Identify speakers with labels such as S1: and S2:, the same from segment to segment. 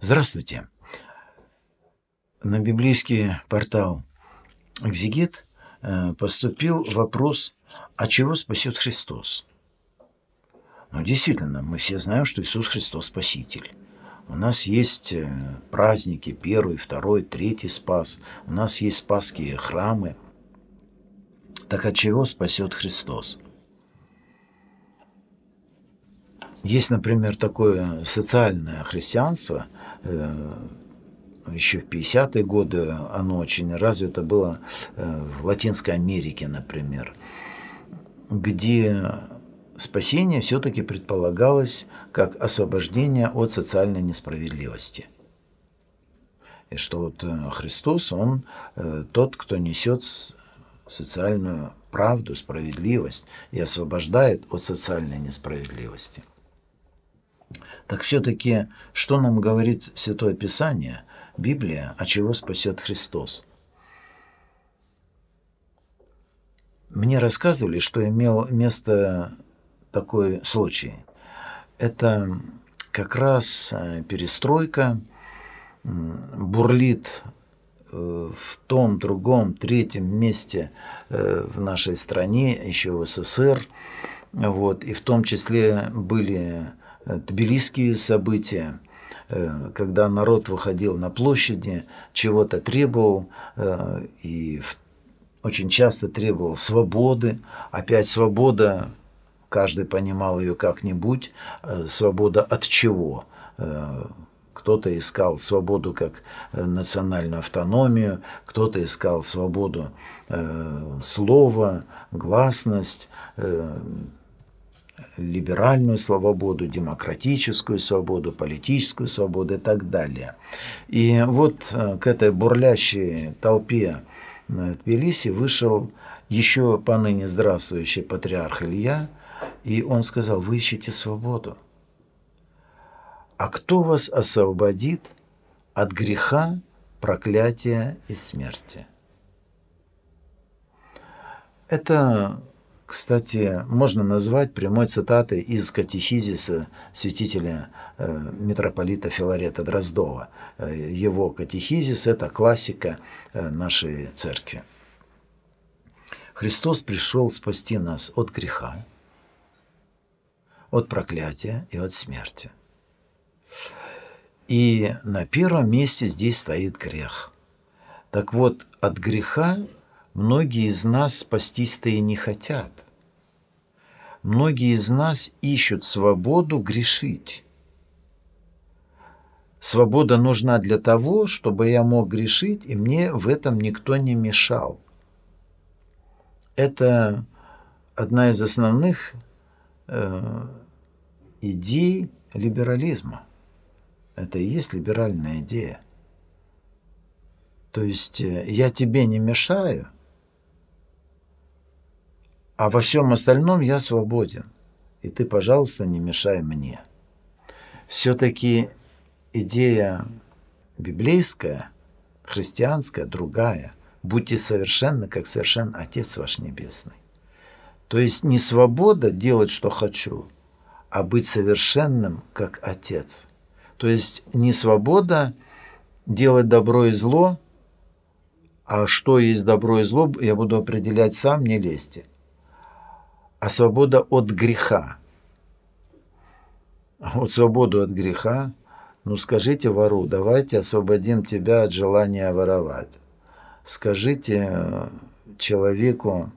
S1: Здравствуйте. На библейский портал «Экзегет» э, поступил вопрос, а чего спасет Христос? Ну, действительно, мы все знаем, что Иисус Христос – Спаситель. У нас есть э, праздники, первый, второй, третий спас. У нас есть спасские храмы. Так от чего спасет Христос? Есть, например, такое социальное христианство, э, еще в 50-е годы оно очень развито было э, в Латинской Америке, например, где спасение все-таки предполагалось как освобождение от социальной несправедливости. И что вот э, Христос, Он тот, кто несет социальную правду, справедливость и освобождает от социальной несправедливости. Так все-таки, что нам говорит Святое Писание, Библия, а чего спасет Христос? Мне рассказывали, что имел место такой случай. Это как раз э, перестройка бурлит э, в том, другом, третьем месте э, в нашей стране, еще в СССР. Вот, и в том числе были Э, тбилисские события, э, когда народ выходил на площади, чего-то требовал, э, и очень часто требовал свободы. Опять свобода, каждый понимал ее как-нибудь, свобода от чего? Кто-то искал свободу как национальную автономию, кто-то искал свободу слова, гласность, либеральную свободу, демократическую свободу, политическую свободу и так далее. И вот э, к этой бурлящей толпе в э, Тбилиси вышел еще поныне здравствующий патриарх Илья, и он сказал, вы ищете свободу. А кто вас освободит от греха, проклятия и смерти? Это кстати, можно назвать прямой цитатой из катехизиса святителя э, митрополита Филарета Дроздова. Э, его катехизис – это классика э, нашей церкви. Христос пришел спасти нас от греха, от проклятия и от смерти. И на первом месте здесь стоит грех. Так вот, от греха Многие из нас спастись-то и не хотят. Многие из нас ищут свободу грешить. Свобода нужна для того, чтобы я мог грешить, и мне в этом никто не мешал. Это одна из основных э, идей либерализма. Это и есть либеральная идея. То есть э, я тебе не мешаю – а во всем остальном я свободен. И ты, пожалуйста, не мешай мне. Все-таки идея библейская, христианская, другая. Будьте совершенны, как совершен Отец ваш Небесный. То есть не свобода делать, что хочу, а быть совершенным, как Отец. То есть не свобода делать добро и зло, а что есть добро и зло, я буду определять сам, не лезьте а свобода от греха. Вот свободу от греха, ну скажите вору, давайте освободим тебя от желания воровать. Скажите э, человеку,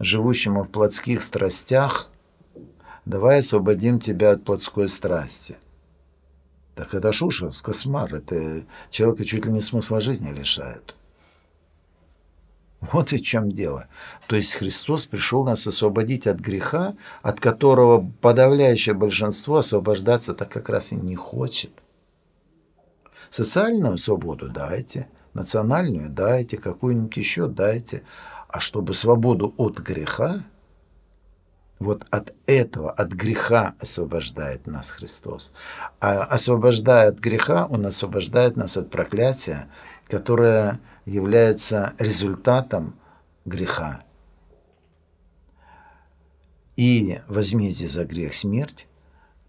S1: живущему в плотских страстях, давай освободим тебя от плотской страсти. Так это Шуша, с кошмар, это человека чуть ли не смысла жизни лишает. Вот в чем дело. То есть Христос пришел нас освободить от греха, от которого подавляющее большинство освобождаться так как раз и не хочет. Социальную свободу дайте, национальную дайте, какую-нибудь еще дайте. А чтобы свободу от греха, вот от этого, от греха освобождает нас Христос. А освобождая от греха, Он освобождает нас от проклятия, которое является результатом греха. И возмездие за грех – смерть.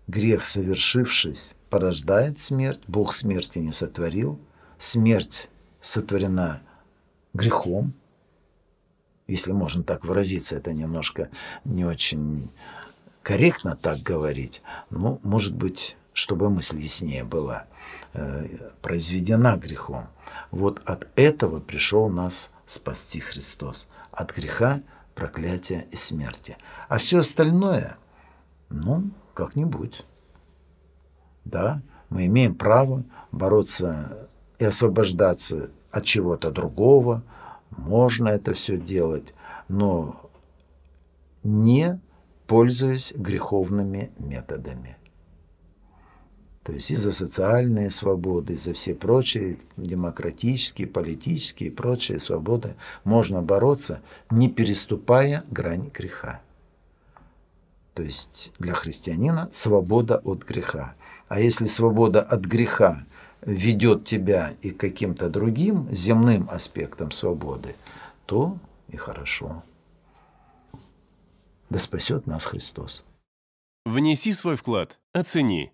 S1: Грех, совершившись, порождает смерть. Бог смерти не сотворил. Смерть сотворена грехом. Если можно так выразиться, это немножко не очень корректно так говорить. Ну, может быть, чтобы мысль яснее была, э, произведена грехом. Вот от этого пришел нас спасти Христос. От греха, проклятия и смерти. А все остальное, ну, как-нибудь. Да, мы имеем право бороться и освобождаться от чего-то другого. Можно это все делать, но не пользуясь греховными методами. То есть и за социальные свободы, и за все прочие демократические, политические и прочие свободы можно бороться, не переступая грань греха. То есть для христианина свобода от греха. А если свобода от греха ведет тебя и к каким-то другим земным аспектам свободы, то и хорошо. Да спасет нас Христос. Внеси свой вклад, оцени